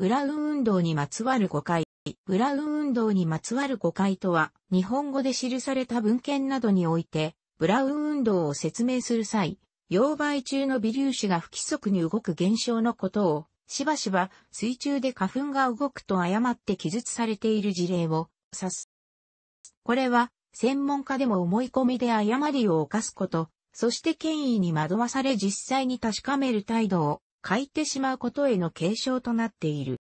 ブラウン運動にまつわる誤解。ブラウン運動にまつわる誤解とは、日本語で記された文献などにおいて、ブラウン運動を説明する際、溶媒中の微粒子が不規則に動く現象のことを、しばしば水中で花粉が動くと誤って記述されている事例を指す。これは、専門家でも思い込みで誤りを犯すこと、そして権威に惑わされ実際に確かめる態度を欠いてしまうことへの継承となっている。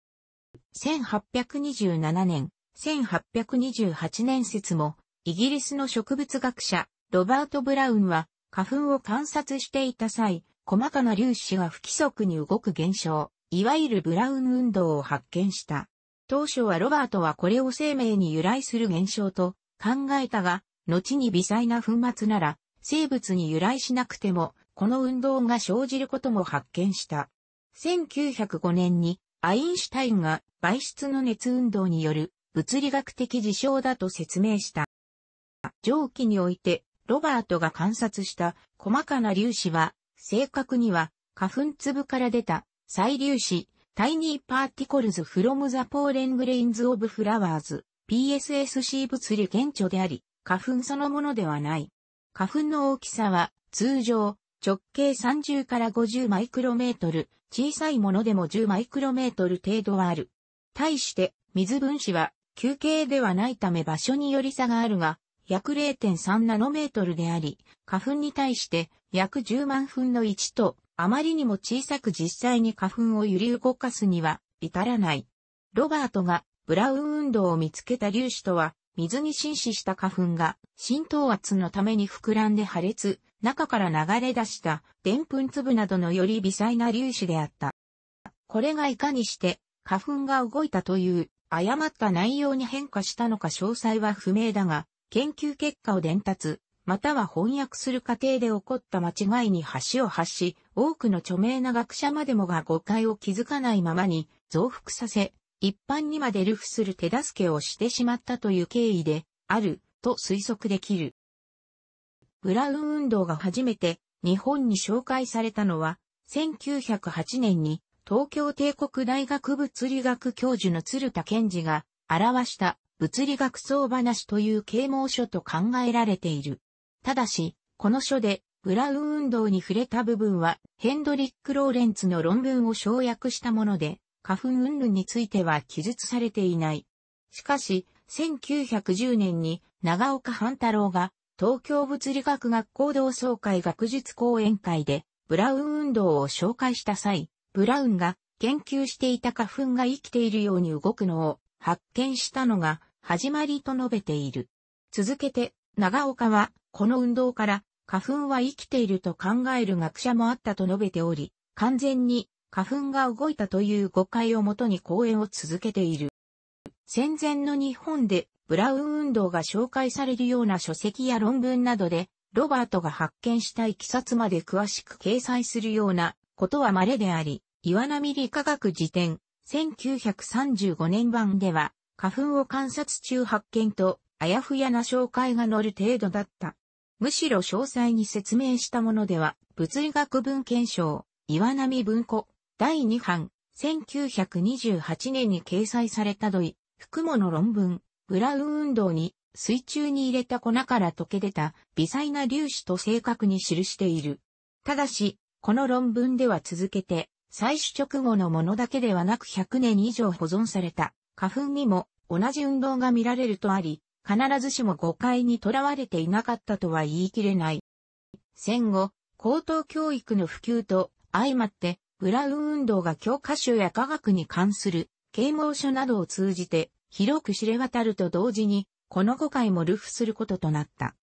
1827年、1828年説も、イギリスの植物学者、ロバート・ブラウンは、花粉を観察していた際、細かな粒子が不規則に動く現象、いわゆるブラウン運動を発見した。当初はロバートはこれを生命に由来する現象と考えたが、後に微細な粉末なら、生物に由来しなくてもこの運動が生じることも発見した。1905年にアインシュタインが媒質の熱運動による物理学的事象だと説明した。蒸気においてロバートが観察した細かな粒子は正確には花粉粒から出た再粒子タイニーパーティコルズフロムザポーレングレインズオブフラワーズ PSSC 物理現著であり花粉そのものではない。花粉の大きさは通常直径30から50マイクロメートル、小さいものでも10マイクロメートル程度はある。対して水分子は球形ではないため場所により差があるが、約0.3ナノメートルであり、花粉に対して約10万分の1と、あまりにも小さく実際に花粉を揺り動かすには至らない。ロバートがブラウン運動を見つけた粒子とは水に浸死した花粉が浸透圧のために膨らんで破裂、中から流れ出したぷ粉粒などのより微細な粒子であった。これがいかにして花粉が動いたという誤った内容に変化したのか詳細は不明だが、研究結果を伝達、または翻訳する過程で起こった間違いに橋を発し、多くの著名な学者までもが誤解を気づかないままに増幅させ、一般にまで流布する手助けをしてしまったという経緯で、ある、と推測できる。ブラウン運動が初めて日本に紹介されたのは、1908年に東京帝国大学物理学教授の鶴田健治が表した物理学相話という啓蒙書と考えられている。ただし、この書でブラウン運動に触れた部分はヘンドリック・ローレンツの論文を省略したもので、花粉云々については記述されていない。しかし、1910年に長岡半太郎が東京物理学学校同窓会学術講演会でブラウン運動を紹介した際、ブラウンが研究していた花粉が生きているように動くのを発見したのが始まりと述べている。続けて、長岡はこの運動から花粉は生きていると考える学者もあったと述べており、完全に花粉が動いたという誤解をもとに講演を続けている。戦前の日本でブラウン運動が紹介されるような書籍や論文などで、ロバートが発見したいきさつまで詳しく掲載するようなことは稀であり、岩波理科学辞典、1935年版では、花粉を観察中発見と、あやふやな紹介が載る程度だった。むしろ詳細に説明したものでは、物理学文献賞、岩波文庫、第2版、1928年に掲載された土井、福物の論文、ブラウン運動に、水中に入れた粉から溶け出た微細な粒子と正確に記している。ただし、この論文では続けて、採取直後のものだけではなく100年以上保存された花粉にも同じ運動が見られるとあり、必ずしも誤解にとらわれていなかったとは言い切れない。戦後、高等教育の普及と相まってブラウン運動が教科書や科学に関する啓蒙書などを通じて広く知れ渡ると同時に、この5回もルフすることとなった。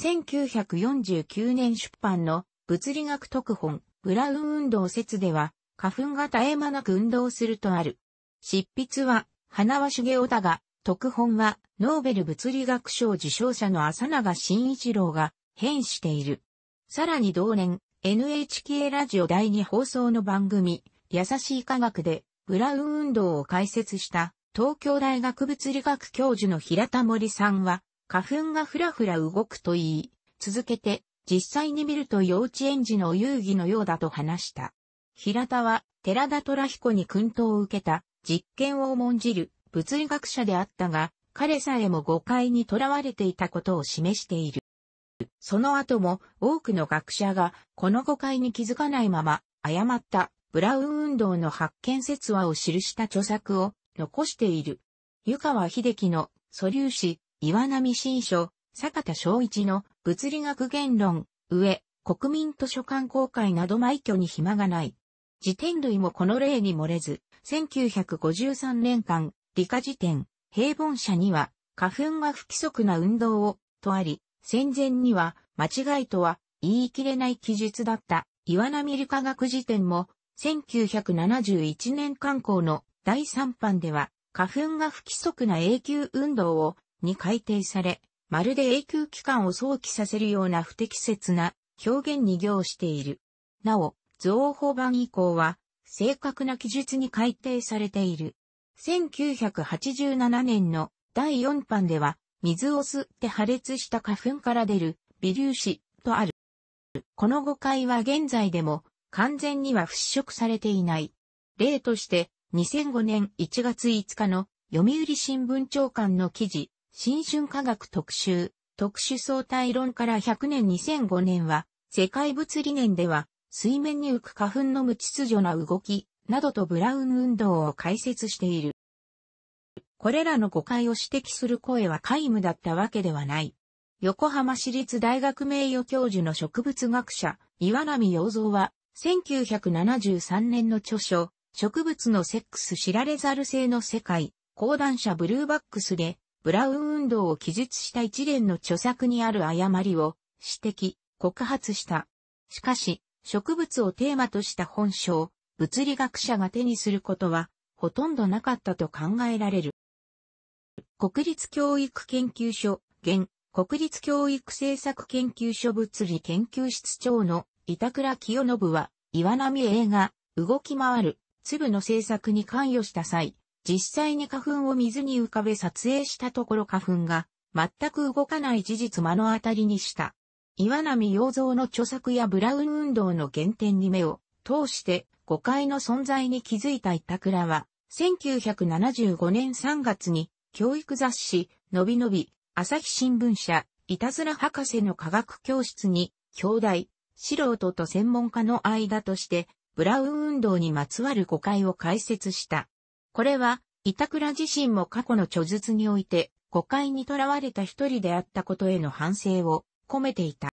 1949年出版の物理学特本、ブラウン運動説では、花粉が絶え間なく運動するとある。執筆は、花輪茂雄だが、特本は、ノーベル物理学賞受賞者の浅永慎一郎が、編している。さらに同年、NHK ラジオ第2放送の番組、優しい科学で、ブラウン運動を解説した、東京大学物理学教授の平田森さんは、花粉がふらふら動くと言い、続けて、実際に見ると幼稚園児の遊戯のようだと話した。平田は、寺田虎彦に訓導を受けた、実験を重んじる、物理学者であったが、彼さえも誤解にとらわれていたことを示している。その後も多くの学者がこの誤解に気づかないまま誤ったブラウン運動の発見説話を記した著作を残している。湯川秀樹の素粒子、岩波新書、坂田昭一の物理学言論、上、国民図書館公開など枚挙に暇がない。辞典類もこの例に漏れず、1953年間、理科辞典、平凡社には、花粉が不規則な運動を、とあり、戦前には間違いとは言い切れない記述だった岩波理科学辞典も1971年刊行の第3版では花粉が不規則な永久運動をに改定され、まるで永久期間を想起させるような不適切な表現に行している。なお、造法版以降は正確な記述に改定されている。1987年の第4版では水を吸って破裂した花粉から出る微粒子とある。この誤解は現在でも完全には払拭されていない。例として2005年1月5日の読売新聞長官の記事、新春科学特集、特殊相対論から100年2005年は、世界物理念では、水面に浮く花粉の無秩序な動き、などとブラウン運動を解説している。これらの誤解を指摘する声は皆無だったわけではない。横浜市立大学名誉教授の植物学者、岩波洋蔵は、1973年の著書、植物のセックス知られざる性の世界、講談社ブルーバックスで、ブラウン運動を記述した一連の著作にある誤りを指摘、告発した。しかし、植物をテーマとした本書を物理学者が手にすることはほとんどなかったと考えられる。国立教育研究所、現、国立教育政策研究所物理研究室長の板倉清信は、岩波映画、動き回る、粒の制作に関与した際、実際に花粉を水に浮かべ撮影したところ花粉が全く動かない事実目の当たりにした。岩波洋蔵の著作やブラウン運動の原点に目を通して誤解の存在に気づいた板倉は1975年3月に教育雑誌、のびのび、朝日新聞社、いたずら博士の科学教室に、兄弟、素人と専門家の間として、ブラウン運動にまつわる誤解を解説した。これは、板倉自身も過去の著述において、誤解にとらわれた一人であったことへの反省を込めていた。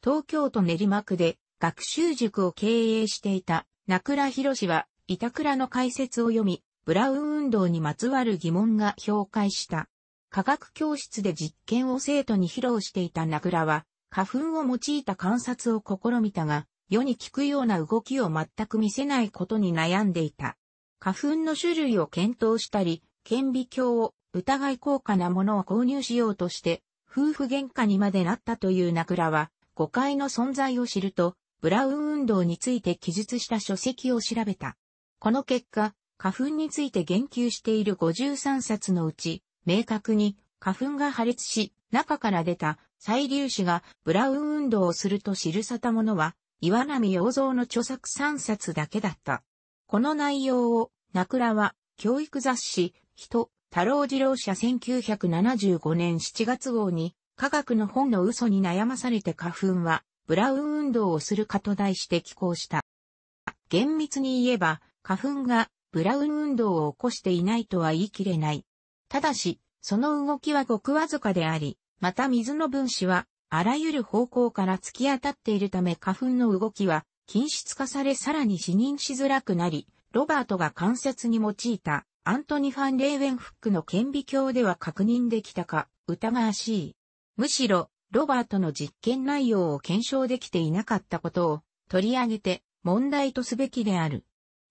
東京都練馬区で学習塾を経営していた名倉博士は、板倉の解説を読み、ブラウン運動にまつわる疑問が評価した。科学教室で実験を生徒に披露していた名倉は、花粉を用いた観察を試みたが、世に聞くような動きを全く見せないことに悩んでいた。花粉の種類を検討したり、顕微鏡を疑い高価なものを購入しようとして、夫婦喧嘩にまでなったという名倉は、誤解の存在を知ると、ブラウン運動について記述した書籍を調べた。この結果、花粉について言及している53冊のうち、明確に花粉が破裂し、中から出た細粒子がブラウン運動をすると記さたものは、岩波洋蔵の著作3冊だけだった。この内容を、ナクラは、教育雑誌、人、太郎次郎社1975年7月号に、科学の本の嘘に悩まされて花粉は、ブラウン運動をするかと題して寄稿した。厳密に言えば、花粉がブラウン運動を起こしていないとは言い切れない。ただし、その動きはごくわずかであり、また水の分子は、あらゆる方向から突き当たっているため花粉の動きは、均質化されさらに視認しづらくなり、ロバートが関節に用いたアントニ・ファン・レーウェンフックの顕微鏡では確認できたか疑わしい。むしろ、ロバートの実験内容を検証できていなかったことを取り上げて問題とすべきである。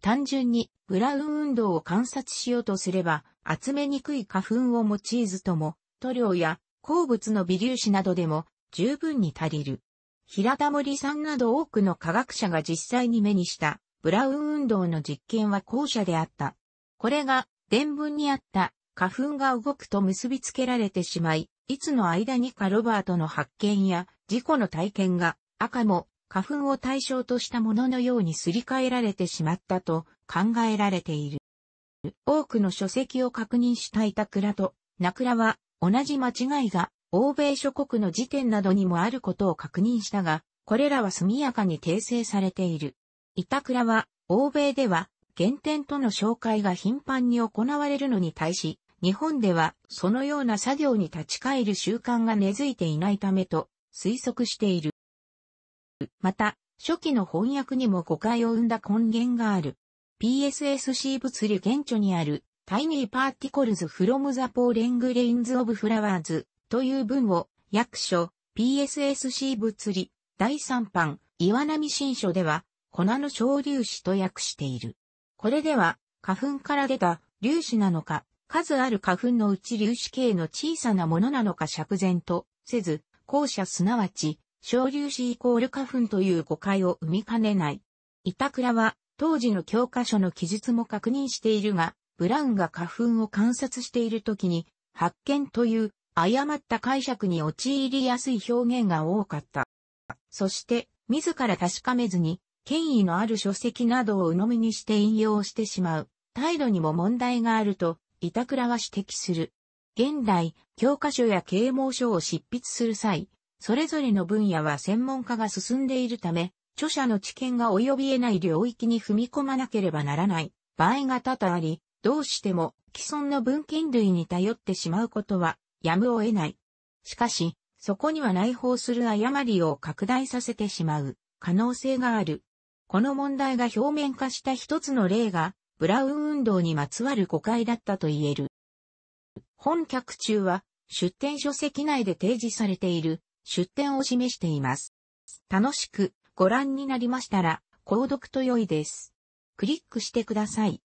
単純にブラウン運動を観察しようとすれば、集めにくい花粉を用いずとも、塗料や鉱物の微粒子などでも十分に足りる。平田森さんなど多くの科学者が実際に目にしたブラウン運動の実験は後者であった。これが伝聞にあった花粉が動くと結びつけられてしまい、いつの間にかロバートの発見や事故の体験が赤も花粉を対象としたもののようにすり替えられてしまったと考えられている。多くの書籍を確認した板倉と名倉は同じ間違いが欧米諸国の時点などにもあることを確認したが、これらは速やかに訂正されている。板倉は欧米では原点との紹介が頻繁に行われるのに対し、日本ではそのような作業に立ち返る習慣が根付いていないためと推測している。また、初期の翻訳にも誤解を生んだ根源がある。PSSC 物理現著にある Tiny Particles from the Pollen Grains of Flowers という文を役所 PSSC 物理第3版岩波新書では粉の小粒子と訳している。これでは花粉から出た粒子なのか数ある花粉のうち粒子系の小さなものなのか釈然とせず、後者すなわち小粒子イコール花粉という誤解を生みかねない。板倉は、当時の教科書の記述も確認しているが、ブラウンが花粉を観察している時に、発見という誤った解釈に陥りやすい表現が多かった。そして、自ら確かめずに、権威のある書籍などを鵜呑みにして引用してしまう、態度にも問題があると、板倉は指摘する。現代、教科書や啓蒙書を執筆する際、それぞれの分野は専門化が進んでいるため、著者の知見が及び得ない領域に踏み込まなければならない場合が多々あり、どうしても既存の文献類に頼ってしまうことはやむを得ない。しかし、そこには内包する誤りを拡大させてしまう可能性がある。この問題が表面化した一つの例が、ブラウン運動にまつわる誤解だったと言える。本客中は、出典書籍内で提示されている出典を示しています。楽しくご覧になりましたら、購読と良いです。クリックしてください。